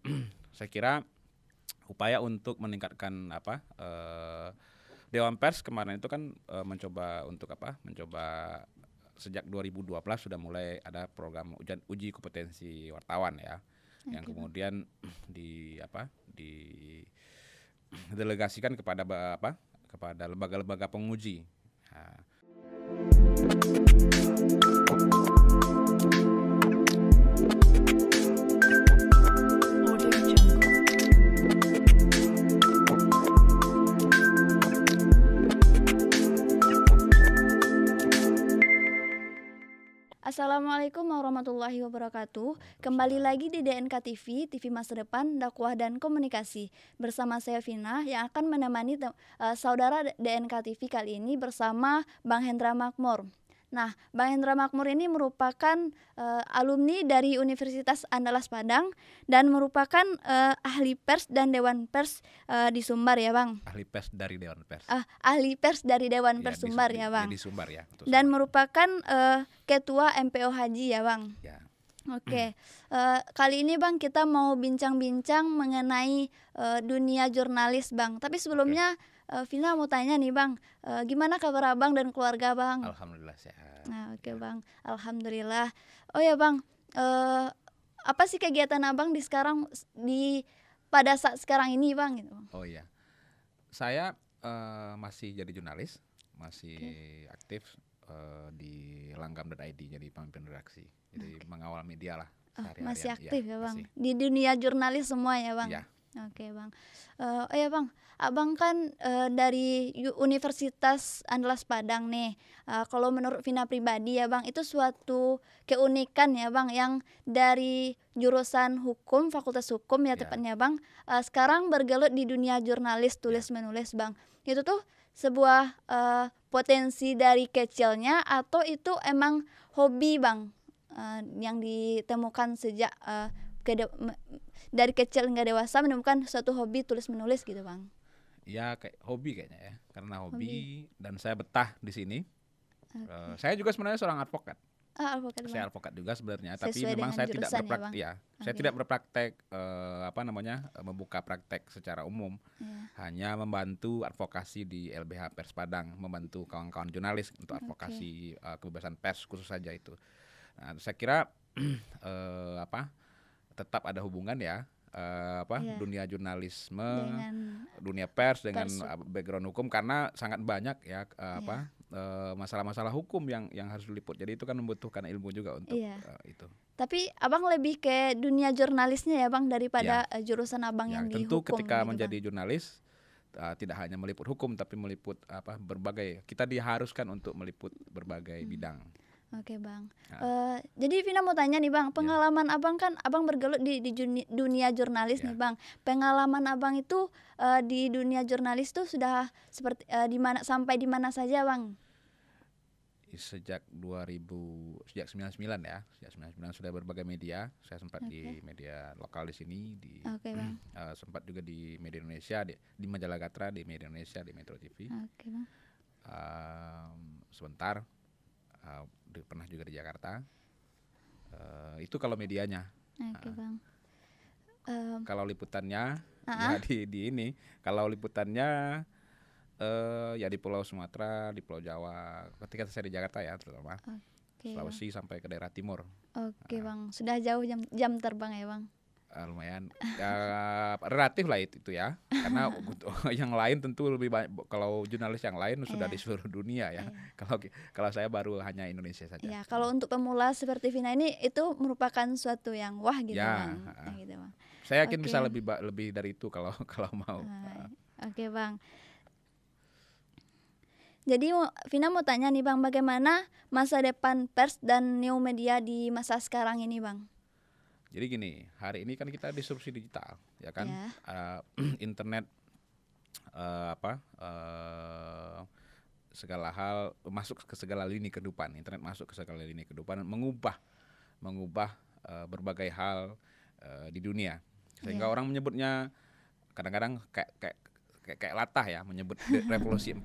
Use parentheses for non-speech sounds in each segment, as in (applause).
(clears throat) saya kira upaya untuk meningkatkan apa uh, Dewan Pers kemarin itu kan uh, mencoba untuk apa mencoba sejak 2012 sudah mulai ada program ujian uji kompetensi wartawan ya okay. yang kemudian (clears throat) di apa di (clears throat) delegasikan kepada apa kepada lembaga-lembaga penguji. Nah. Assalamualaikum warahmatullahi wabarakatuh. Kembali lagi di DNK TV, TV Masa Depan, Dakwah dan Komunikasi. Bersama saya Vina yang akan menemani uh, saudara DNK TV kali ini bersama Bang Hendra Makmur. Nah, Bang Hendra Makmur ini merupakan uh, alumni dari Universitas Andalas Padang dan merupakan uh, ahli pers dan dewan pers uh, di Sumbar ya, Bang. Ahli pers dari dewan pers. Ah, ahli pers dari dewan iya, pers Sumbar di, ya, iya, Bang. Di, di Sumbar ya. Sumbar. dan merupakan uh, ketua MPO Haji ya, Bang. Ya. Oke, okay. uh, kali ini Bang kita mau bincang-bincang mengenai uh, dunia jurnalis Bang. Tapi sebelumnya okay Uh, Vina mau tanya nih bang, uh, gimana kabar abang dan keluarga bang? Alhamdulillah sehat. Nah oke okay, bang, alhamdulillah. Oh ya bang, uh, apa sih kegiatan abang di sekarang di pada saat sekarang ini bang? Gitu, Oh iya, saya uh, masih jadi jurnalis, masih okay. aktif uh, di langgam ID jadi pemimpin redaksi, jadi okay. mengawal media lah. Oh, masih iya, aktif ya, ya bang, masih. di dunia jurnalis semua ya bang? Ya, Oke bang, uh, oh ya bang, abang kan uh, dari Universitas Andalas Padang nih. Uh, kalau menurut Vina pribadi ya bang, itu suatu keunikan ya bang, yang dari jurusan hukum, fakultas hukum ya, ya. tepatnya bang, Uh, sekarang bergelut di dunia jurnalis tulis ya. tulis menulis bang. Itu tuh sebuah uh, potensi dari kecilnya atau itu emang hobi bang, uh, yang ditemukan sejak uh, ke dari kecil hingga dewasa menemukan suatu hobi tulis menulis gitu bang ya kayak hobi kayaknya ya karena hobi, hobi. dan saya betah di sini okay. uh, eh, saya juga sebenarnya seorang advokat Oh, advokat saya advokat juga sebenarnya tapi memang saya tidak berpraktek ya, ya okay. saya tidak berpraktek uh, apa namanya eh, membuka praktek secara umum yeah. hanya membantu advokasi di LBH Pers Padang membantu kawan-kawan jurnalis untuk advokasi okay. uh, kebebasan pers khusus saja itu nah, saya kira uh, (clears throat) apa tetap ada hubungan ya uh, apa yeah. dunia jurnalisme, dengan dunia pers dengan pers. Eh, background hukum karena sangat banyak ya uh, eh, yeah. apa masalah iya. masalah-masalah hukum yang yang harus diliput. Jadi itu kan membutuhkan ilmu juga untuk yeah. Iya. uh, itu. Tapi abang lebih ke dunia jurnalisnya ya bang daripada yeah. Iya. jurusan abang yeah, yang tentu di Tentu ketika gitu menjadi bang. jurnalis uh, tidak hanya meliput hukum tapi meliput apa berbagai kita diharuskan untuk meliput berbagai hmm. bidang. Oke bang. Uh, jadi Vina mau tanya nih bang, iya. pengalaman yeah. abang kan abang bergelut di, di dunia jurnalis yeah. nih bang. Pengalaman abang itu uh, di dunia jurnalis tuh sudah seperti uh, di mana sampai di mana saja bang? Sejak 2000 sejak 99 ya, sejak 99 sudah berbagai media. Saya sempat okay. di media lokal di sini, di okay, bang. Uh, (clears throat) sempat juga di media Indonesia, di, di majalah Gatra, di media Indonesia, di Metro TV. Oke okay, bang. Um, sebentar uh, pernah juga di Jakarta. Uh, itu kalau medianya. Oke okay, ah. bang. Um, kalau liputannya uh -uh. ya di di ini. Kalau liputannya uh, ya di Pulau Sumatera, di Pulau Jawa. Ketika saya di Jakarta ya terutama. Okay, Sulawesi bang. sampai ke daerah timur. Oke okay, uh. bang. Sudah jauh jam jam terbang ya bang uh, lumayan uh, relatif lah itu, itu ya karena (laughs) (laughs) yang lain tentu lebih banyak kalau jurnalis yang lain sudah yeah. di seluruh dunia ya iya. (laughs) kalau kalau saya baru hanya Indonesia saja ya yeah, kalau untuk pemula seperti Vina ini itu merupakan suatu yang wah gitu ya, bang uh, gitu saya yakin okay. bisa lebih lebih dari itu kalau kalau mau uh, oke okay, bang jadi Vina mau tanya nih Bang, bagaimana masa depan pers dan new media di masa sekarang ini Bang? Jadi gini, hari ini kan kita disrupsi digital, ya kan? Yeah. Ya. Eh, (clears throat) uh, internet uh, apa? Uh, segala hal masuk ke segala lini kehidupan. Internet masuk ke segala lini kehidupan mengubah mengubah uh, berbagai hal uh, di dunia. Sehingga yeah. orang menyebutnya kadang-kadang kayak kayak kayak, kayak latah ya menyebut revolusi 40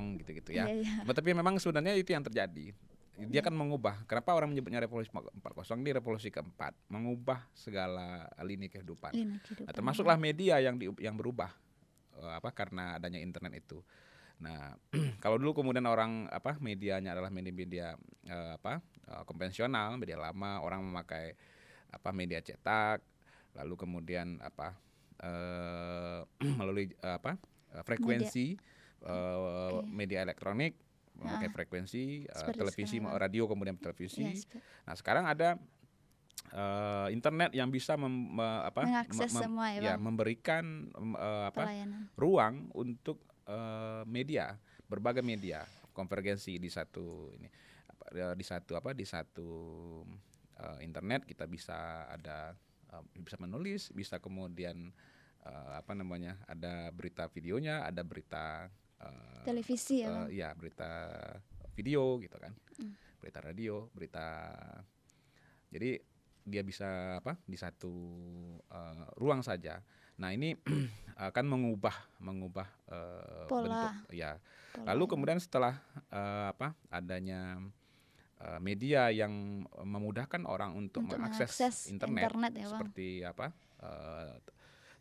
(laughs) gitu-gitu ya. Yeah, iya, iya. yeah. Tapi memang sebenarnya itu yang terjadi. Dia kan mengubah. Kenapa orang menyebutnya revolusi 40 ini revolusi keempat, mengubah segala lini kehidupan. Lini kehidupan. Nah, termasuklah ya. media yang di, yang berubah eh, apa karena adanya internet itu. Nah, (clears throat) kalau dulu kemudian orang apa medianya adalah media-media uh, apa Uh, konvensional, media lama, orang memakai apa media cetak, lalu kemudian apa Uh, (clears throat) melalui apa frekuensi media, uh, okay. media elektronik memakai ah, frekuensi uh, televisi sekarang. radio kemudian televisi. Ya, nah, sekarang ada uh, internet yang bisa mem, me, apa mengakses mem, semua ya, ya memberikan uh, apa ruang untuk uh, media berbagai media konvergensi di satu ini di satu apa di satu uh, internet kita bisa ada uh, bisa menulis bisa kemudian uh, apa namanya ada berita videonya ada berita Eh, televisi ya, uh, ya berita video gitu kan, mm. berita radio, berita jadi dia bisa apa di satu uh, ruang saja. Nah ini (clears throat) akan mengubah mengubah uh, Pola. bentuk ya. Pola. Lalu ya. kemudian setelah uh, apa adanya media yang memudahkan orang untuk, untuk mengakses, mengakses internet, internet ya, seperti apa uh,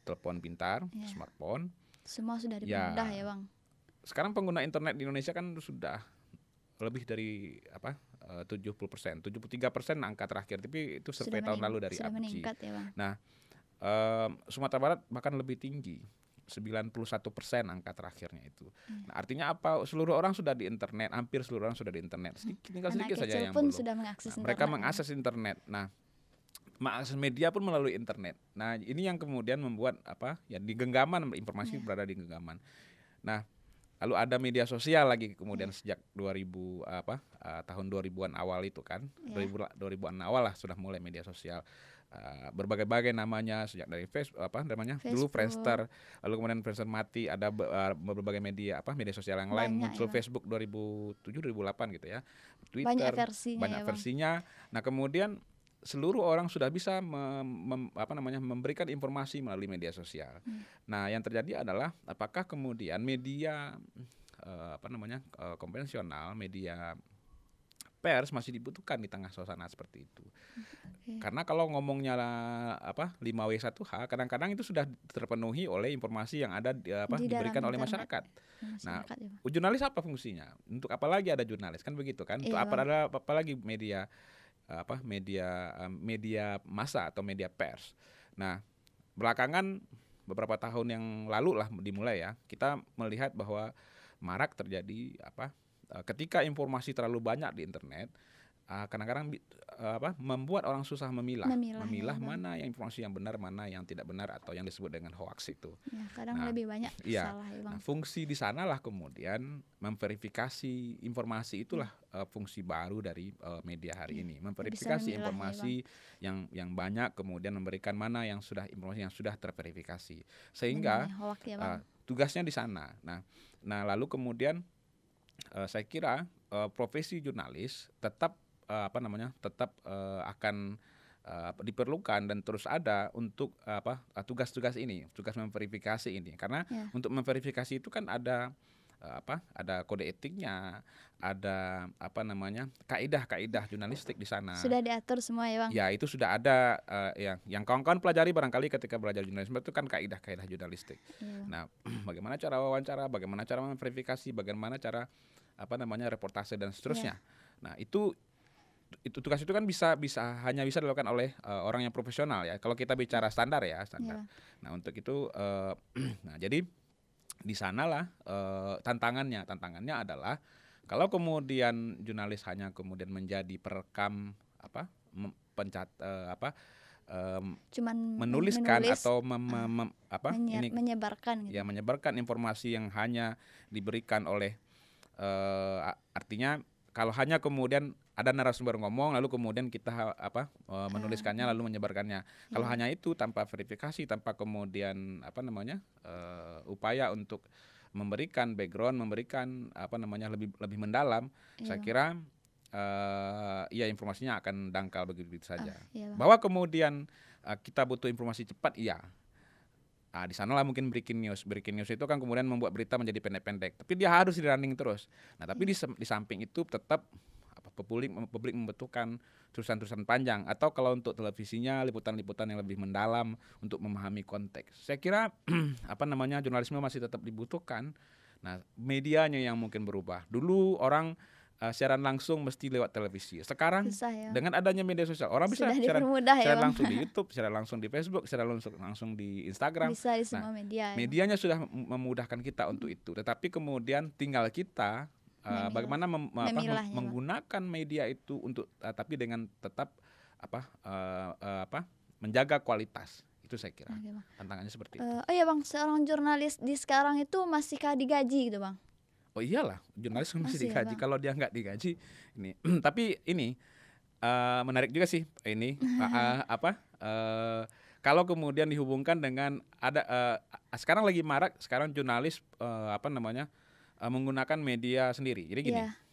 telepon pintar, ya. smartphone. Semua sudah iya. dipermudah ya, ya bang sekarang pengguna internet di Indonesia kan sudah lebih dari apa eh, tujuh puluh persen, tujuh tiga persen angka terakhir. Tapi itu survei tahun lalu dari APSI. Ya, nah, um, Sumatera Barat bahkan lebih tinggi. 91 persen angka terakhirnya itu. Hmm. Nah, artinya apa? Seluruh orang sudah di internet, hampir seluruh orang sudah di internet. Hmm. Sedikit, tinggal Anak sedikit saja yang pun belum. Sudah nah, mengakses nah, mereka mengakses internet. Nah, mengakses media pun melalui internet. Nah, ini yang kemudian membuat apa? Ya di genggaman informasi yeah. berada di genggaman. Nah, Lalu ada media sosial lagi kemudian yeah. Hmm. sejak 2000 apa uh, tahun 2000-an awal itu kan. Yeah. 2000 2000-an awal lah sudah mulai media sosial. Uh, berbagai-bagai namanya sejak dari face apa namanya Facebook. dulu Friendster lalu kemudian Friendster mati ada be, uh, berbagai media apa media sosial yang banyak lain muncul ya. Facebook 2007 2008 gitu ya Twitter banyak, versinya banyak ya, versinya nah kemudian seluruh orang sudah bisa mem, mem, apa namanya memberikan informasi melalui media sosial. Hmm. Nah, yang terjadi adalah apakah kemudian media uh, apa namanya uh, konvensional, media pers masih dibutuhkan di tengah suasana seperti itu. Okay. Karena kalau ngomongnya lima apa 5W1H kadang-kadang itu sudah terpenuhi oleh informasi yang ada di, apa di diberikan oleh masyarakat. masyarakat. Nah, ya. jurnalis apa fungsinya? Untuk apa lagi ada jurnalis kan begitu kan? Untuk iya. apa ada apalagi media apa media eh, media massa atau media pers. Nah, belakangan beberapa tahun yang lalu lah dimulai ya, kita melihat bahwa marak terjadi apa eh, ketika informasi terlalu banyak di internet, Ah, kadang-kadang uh, apa membuat orang susah memilah memilah, memilah ya, mana yang informasi yang benar mana yang tidak benar atau yang disebut dengan hoax itu ya, kadang nah, lebih banyak (laughs) iya. salah ya ya Nah, fungsi di sanalah kemudian memverifikasi informasi itulah hmm. uh, fungsi baru dari uh, media hari hmm. ini memverifikasi memilah, informasi ya, yang yang banyak kemudian memberikan mana yang sudah informasi yang sudah terverifikasi sehingga ya, Uh, tugasnya di sana nah nah lalu kemudian uh, saya kira uh, profesi jurnalis tetap uh, apa namanya tetap uh, akan uh, diperlukan dan terus ada untuk uh, apa tugas-tugas ini, tugas memverifikasi ini. Karena yeah. untuk memverifikasi itu kan ada uh, apa? Ada kode etiknya, ada apa namanya? kaidah-kaidah jurnalistik di sana. Sudah diatur semua ya, Bang. Ya, itu sudah ada uh, yang yang kawan-kawan pelajari barangkali ketika belajar jurnalisme itu kan kaidah-kaidah jurnalistik. Yeah. Nah, (clears throat) bagaimana cara wawancara, bagaimana cara memverifikasi, bagaimana cara apa namanya reportase dan seterusnya. Yeah. Nah, itu itu tugas itu kan bisa bisa hanya bisa dilakukan oleh uh, orang yang profesional ya. Kalau kita bicara standar ya standar. Yeah. Nah untuk itu uh, (clears throat) nah jadi di sanalah uh, tantangannya tantangannya adalah kalau kemudian jurnalis hanya kemudian menjadi perekam apa pencat uh, apa um, cuman menuliskan menulis, atau mem, ah, mem, mem, apa menye, ini, menyebarkan gitu. ya menyebarkan informasi yang hanya diberikan oleh uh, artinya kalau hanya kemudian ada narasumber ngomong lalu kemudian kita apa e, menuliskannya lalu menyebarkannya. Hmm. Kalau iya. hanya itu tanpa verifikasi, tanpa kemudian apa namanya uh, upaya untuk memberikan background, memberikan apa namanya lebih lebih mendalam, iya. saya kira uh, ya informasinya akan dangkal begitu ah, saja. Uh, Bahwa kemudian uh, kita butuh informasi cepat, iya. Nah, di sanalah mungkin breaking news. Breaking news itu kan kemudian membuat berita menjadi pendek-pendek. Tapi dia harus di running terus. Nah, tapi di, iya. di samping itu tetap publik publik membutuhkan tulisan-tulisan panjang atau kalau untuk televisinya liputan-liputan yang lebih mendalam untuk memahami konteks. Saya kira (clears throat) apa namanya jurnalisme masih tetap dibutuhkan. Nah, medianya yang mungkin berubah. Dulu orang uh, siaran langsung mesti lewat televisi. Sekarang ya. dengan adanya media sosial, orang Sudah bisa siaran, ya, siaran langsung di (laughs) YouTube, siaran langsung di Facebook, siaran langsung langsung di Instagram. Bisa di nah, semua nah, media. Ya. Medianya sudah memudahkan kita untuk itu. Tetapi kemudian tinggal kita Memilah. Eh, gitu. bagaimana mem, apa, mem, menggunakan media itu untuk uh, tapi dengan tetap apa uh, uh, apa menjaga kualitas itu saya kira bang. tantangannya seperti uh, Oh iya bang, seorang jurnalis di sekarang itu masihkah digaji gitu bang? Oh iyalah, jurnalis kan masih, masih ya, digaji. Ya, Kalau dia nggak digaji ini, (clears throat) tapi ini uh, menarik juga sih ini uh, (laughs) apa? Uh, kalau kemudian dihubungkan dengan ada uh, sekarang lagi marak sekarang jurnalis uh, apa namanya uh, menggunakan media sendiri. Jadi gini. Yeah. Iya.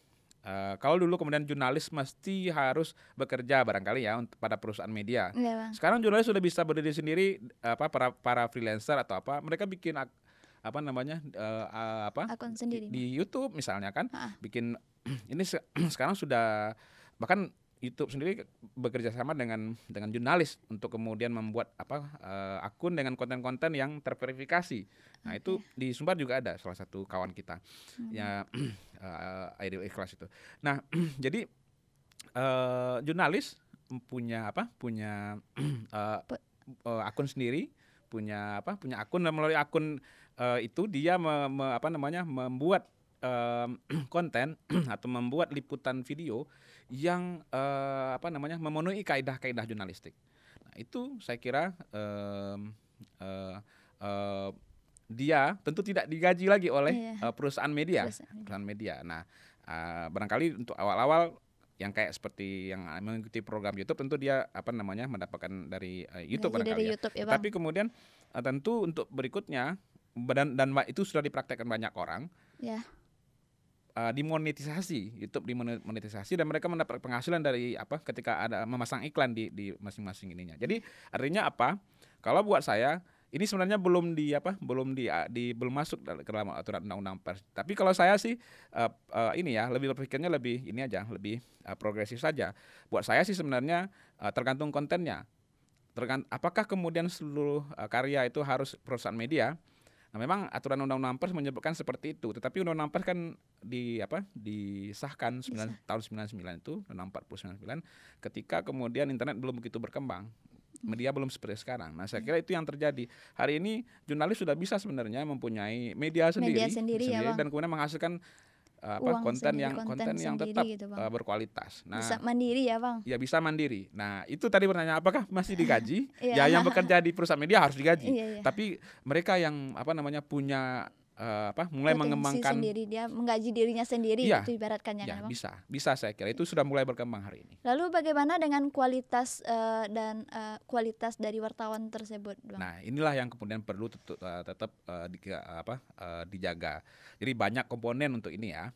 Uh, kalau dulu kemudian jurnalis mesti harus bekerja barangkali ya untuk pada perusahaan media. Yeah, Sekarang jurnalis sudah bisa berdiri sendiri apa para para freelancer atau apa mereka bikin ak, apa namanya uh, apa akun sendiri di, di YouTube misalnya kan ah. bikin (clears throat) ini se (clears throat) sekarang sudah bahkan YouTube sendiri bekerja sama dengan dengan jurnalis untuk kemudian membuat apa uh, akun dengan konten-konten yang terverifikasi. Nah, okay. itu di Sumbar juga ada salah satu kawan kita. Hmm. Ya uh, (clears throat) Ikhlas itu. Nah, (clears throat) jadi uh, jurnalis punya apa? punya uh, (clears throat) uh, akun sendiri, punya apa? punya akun dan melalui akun uh, itu dia me, me, apa namanya membuat um, (clears throat) konten (clears throat) atau membuat liputan video yang uh, apa namanya memenuhi kaedah-kaedah jurnalistik. Nah, itu saya kira um, uh, uh, dia tentu tidak digaji lagi oleh iya. uh, perusahaan media, perusahaan. perusahaan media. Nah, uh, barangkali untuk awal-awal yang kayak seperti yang mengikuti program YouTube tentu dia apa namanya mendapatkan dari uh, YouTube dari ya. YouTube, ya Tapi kemudian uh, tentu untuk berikutnya dan dan itu sudah dipraktekkan banyak orang. Ya uh, eh, dimonetisasi YouTube dimonetisasi dan mereka mendapat penghasilan dari apa ketika ada memasang iklan di di masing-masing ininya jadi artinya apa kalau buat saya ini sebenarnya belum di apa belum di, ah, di belum masuk ke dalam aturan undang-undang pers tapi kalau saya sih uh, uh, ini ya lebih berpikirnya lebih ini aja lebih uh, progresif saja buat saya sih sebenarnya uh, tergantung kontennya tergant apakah kemudian seluruh uh, karya itu harus perusahaan media Nah, memang aturan Undang-Undang Pers menyebutkan seperti itu, tetapi Undang-Undang Pers kan di apa? disahkan 9 Bisa. tahun 99 itu, Undang-Undang ketika kemudian internet belum begitu berkembang. Hmm. Media belum seperti sekarang. Nah, saya kira itu yang terjadi. Hari ini jurnalis sudah bisa sebenarnya mempunyai media sendiri, media sendiri, sendiri ya, dan kemudian menghasilkan apa Uang konten sendiri, yang konten, konten yang tetap gitu, eh, berkualitas. Nah, bisa mandiri ya, Bang. Ya bisa mandiri. Nah, itu tadi bertanya apakah masih digaji? (laughs) Iya. ya yang bekerja di perusahaan media harus digaji. Iya, iya. Tapi mereka yang apa namanya punya uh, apa mulai Potensi mengembangkan sendiri dia menggaji dirinya sendiri ya, itu ibaratkannya ya, bisa bisa saya kira itu sudah mulai berkembang hari ini lalu bagaimana dengan kualitas uh, dan uh, kualitas dari wartawan tersebut bang? nah inilah yang kemudian perlu tetap, uh, tetap uh, di, uh, apa uh, dijaga jadi banyak komponen untuk ini ya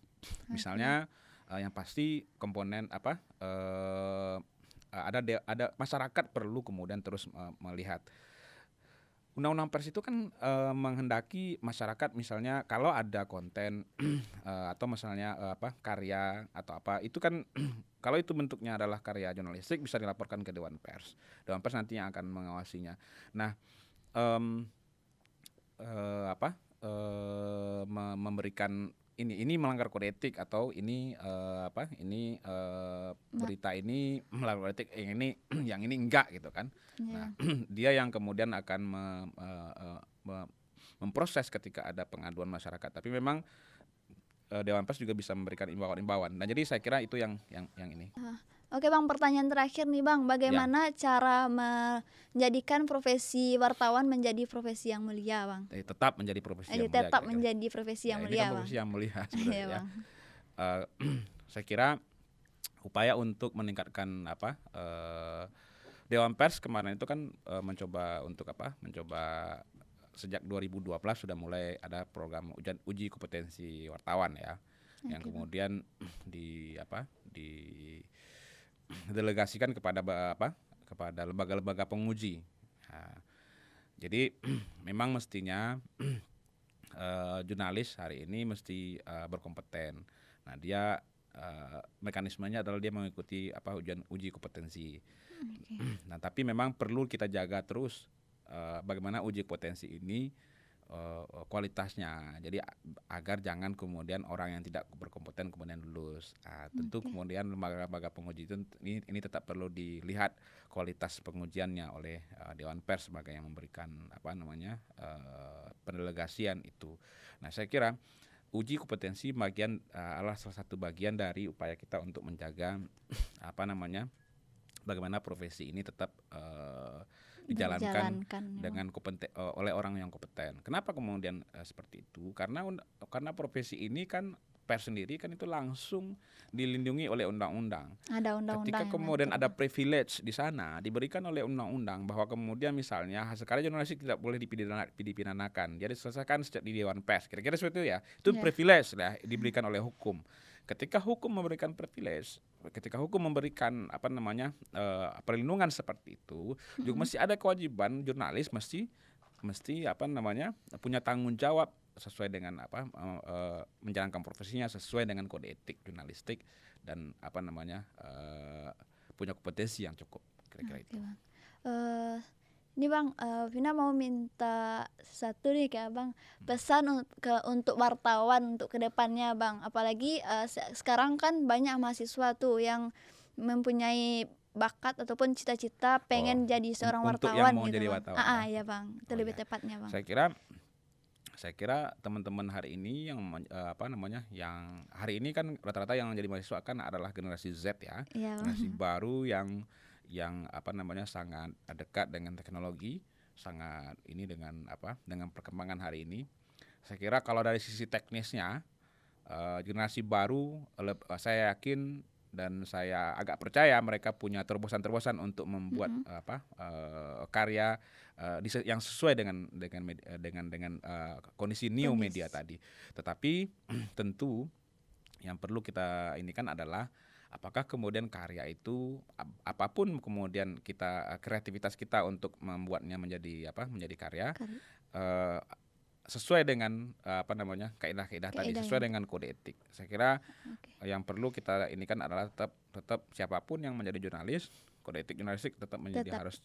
misalnya okay. uh, yang pasti komponen apa uh, ada ada masyarakat perlu kemudian terus uh, melihat Undang-undang pers itu kan e, menghendaki masyarakat misalnya kalau ada konten e, (clears throat) atau misalnya e, apa karya atau apa itu kan (clears throat) kalau itu bentuknya adalah karya jurnalistik bisa dilaporkan ke Dewan Pers. Dewan Pers nantinya akan mengawasinya. Nah, e, e, apa? e, memberikan ini ini melanggar kode etik atau ini uh, apa ini uh, berita ini melanggar kode etik yang ini (clears throat) yang ini enggak gitu kan yeah. nah (clears throat) dia yang kemudian akan me, uh, me, memproses ketika ada pengaduan masyarakat tapi memang uh, Dewan Pers juga bisa memberikan imbauan-imbauan nah jadi saya kira itu yang yang yang ini uh. Oke Bang, pertanyaan terakhir nih Bang, ya. bagaimana ya. cara menjadikan profesi wartawan menjadi profesi yang mulia Bang? Jadi eh, tetap menjadi profesi Jadi eh, yang mulia. Tetap gitu ya. menjadi profesi ya, yang ya, mulia ini kan profesi yang mulia (laughs) sebenarnya. Uh, (clears throat) saya kira upaya untuk meningkatkan apa uh, Dewan Pers kemarin itu kan uh, mencoba untuk apa? Mencoba sejak 2012 sudah mulai ada program ujian, uji kompetensi wartawan ya, okay. yang kemudian (clears throat) di apa di didelegasikan kepada apa kepada lembaga-lembaga penguji. Nah, jadi (clears throat) memang mestinya uh, (clears throat) jurnalis hari ini mesti uh, berkompeten. Nah dia uh, mekanismenya adalah dia mengikuti apa ujian uji kompetensi. Hmm, okay. (clears throat) Nah tapi memang perlu kita jaga terus uh, bagaimana uji kompetensi ini uh, kualitasnya. Jadi agar jangan kemudian orang yang tidak berkompeten kemudian lulus. Nah, tentu okay. kemudian lembaga-lembaga penguji itu ini, ini tetap perlu dilihat kualitas pengujiannya oleh uh, Dewan Pers sebagai yang memberikan apa namanya uh, pendelegasian itu. Nah saya kira uji kompetensi bagian uh, adalah salah satu bagian dari upaya kita untuk menjaga apa namanya bagaimana profesi ini tetap uh, dijalankan, ya. dengan kompeten, eh, oleh orang yang kompeten. Kenapa kemudian uh, seperti itu? Karena karena profesi ini kan pers sendiri kan itu langsung dilindungi oleh undang-undang. Ada undang-undang. Ketika kemudian ada privilege di sana diberikan oleh undang-undang bahwa kemudian misalnya sekarang jurnalis tidak boleh dipidanakan, jadi selesaikan sejak di dewan pers. Kira-kira seperti itu ya. Itu yeah. privilege lah diberikan oleh hukum. Ketika hukum memberikan privilege, ketika hukum memberikan apa namanya uh, perlindungan seperti itu hmm juga masih ada kewajiban jurnalis mesti mesti apa namanya punya tanggung jawab sesuai dengan apa uh, uh, menjalankan profesinya sesuai dengan kode etik jurnalistik dan apa namanya uh, punya kompetensi yang cukup kira-kira itu ini bang uh, Vina mau minta satu nih kayak Bang pesan un ke untuk wartawan untuk kedepannya bang apalagi uh, se sekarang kan banyak mahasiswa tuh yang mempunyai bakat ataupun cita-cita pengen oh, jadi seorang untuk wartawan yang mau gitu jadi wartawan ah, ah ya bang itu oh, lebih ya. tepatnya bang saya kira saya kira teman-teman hari ini yang uh, apa namanya yang hari ini kan rata-rata yang jadi mahasiswa kan adalah generasi Z ya, ya generasi baru yang yang apa namanya sangat dekat dengan teknologi, sangat ini dengan apa dengan perkembangan hari ini. Saya kira kalau dari sisi teknisnya uh, generasi baru saya yakin dan saya agak percaya mereka punya terobosan-terobosan untuk membuat mm -hmm. apa uh, karya uh, yang sesuai dengan dengan dengan dengan uh, kondisi new media tadi. Tetapi (clears throat) tentu yang perlu kita ini kan adalah apakah kemudian karya itu ap apapun kemudian kita eh, kreativitas kita untuk membuatnya menjadi apa menjadi karya uh, sesuai dengan eh, apa namanya kaidah-kaidah tadi sesuai dengan kode etik. Saya kira okay. yang perlu kita ini kan adalah tetap tetap siapapun yang menjadi jurnalis kode etik jurnalistik tetap menjadi tetap harus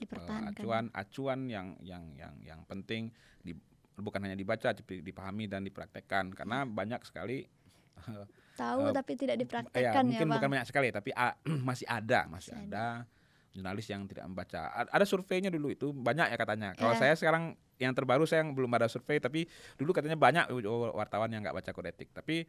acuan acuan yang yang yang yang penting di, bukan hanya dibaca tapi dipahami dan dipraktekkan karena iya. banyak sekali (laughs) tahu uh, tapi tidak ya, dipraktekkan ya, mungkin ya bang. bukan banyak sekali tapi uh, (clears throat) masih ada masih, masih ada, jurnalis yang tidak membaca ada surveinya dulu itu banyak ya katanya kalau yeah. saya sekarang yang terbaru saya belum ada survei tapi dulu katanya banyak wartawan yang nggak baca kode etik tapi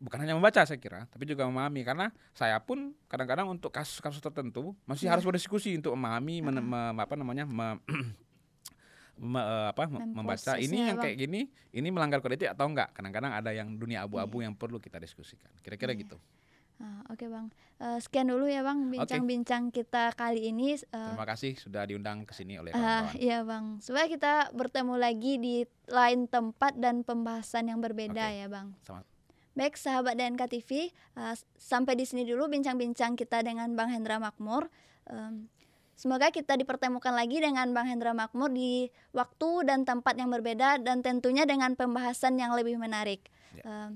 bukan hanya membaca saya kira, tapi juga memahami karena saya pun kadang-kadang untuk kasus-kasus tertentu masih yeah. harus berdiskusi untuk memahami uh -huh. men me, apa namanya me, (clears throat) me, e, apa membaca ini ya, yang kayak gini, ini melanggar kode etik atau enggak. Kadang-kadang ada yang dunia abu-abu iya. yang perlu kita diskusikan. Kira-kira yeah. gitu. Ah, oke okay bang, uh, sekian dulu ya bang bincang-bincang okay. kita kali ini. Uh, Terima kasih sudah diundang ke sini oleh ah, kawan-kawan. Uh, iya bang, supaya kita bertemu lagi di lain tempat dan pembahasan yang berbeda okay. ya bang. Sama. Baik sahabat DNK TV, uh, sampai di sini dulu bincang-bincang kita dengan Bang Hendra Makmur. Um, Semoga kita dipertemukan lagi dengan Bang Hendra Makmur di waktu dan tempat yang berbeda dan tentunya dengan pembahasan yang lebih menarik. Ya. Uh,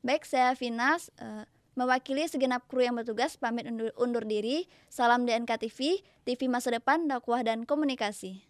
baik, saya Vinas, uh, eh, mewakili segenap kru yang bertugas pamit undur, undur diri. Salam DNK TV, TV Masa Depan, Dakwah dan Komunikasi.